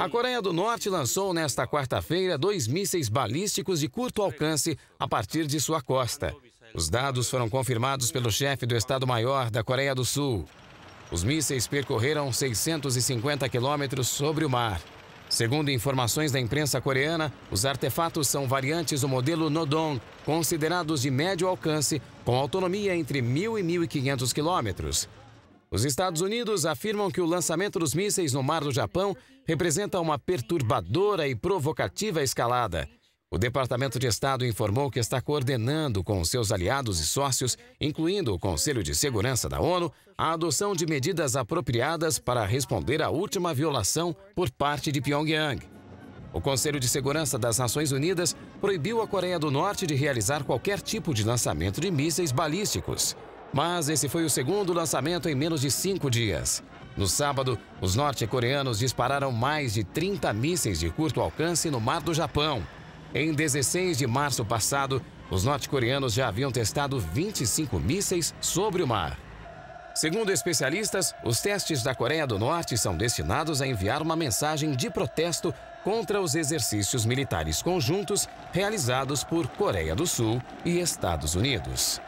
A Coreia do Norte lançou nesta quarta-feira dois mísseis balísticos de curto alcance a partir de sua costa. Os dados foram confirmados pelo chefe do Estado-Maior da Coreia do Sul. Os mísseis percorreram 650 quilômetros sobre o mar. Segundo informações da imprensa coreana, os artefatos são variantes do modelo Nodong, considerados de médio alcance, com autonomia entre 1.000 e 1.500 quilômetros. Os Estados Unidos afirmam que o lançamento dos mísseis no Mar do Japão representa uma perturbadora e provocativa escalada. O Departamento de Estado informou que está coordenando com seus aliados e sócios, incluindo o Conselho de Segurança da ONU, a adoção de medidas apropriadas para responder à última violação por parte de Pyongyang. O Conselho de Segurança das Nações Unidas proibiu a Coreia do Norte de realizar qualquer tipo de lançamento de mísseis balísticos. Mas esse foi o segundo lançamento em menos de cinco dias. No sábado, os norte-coreanos dispararam mais de 30 mísseis de curto alcance no mar do Japão. Em 16 de março passado, os norte-coreanos já haviam testado 25 mísseis sobre o mar. Segundo especialistas, os testes da Coreia do Norte são destinados a enviar uma mensagem de protesto contra os exercícios militares conjuntos realizados por Coreia do Sul e Estados Unidos.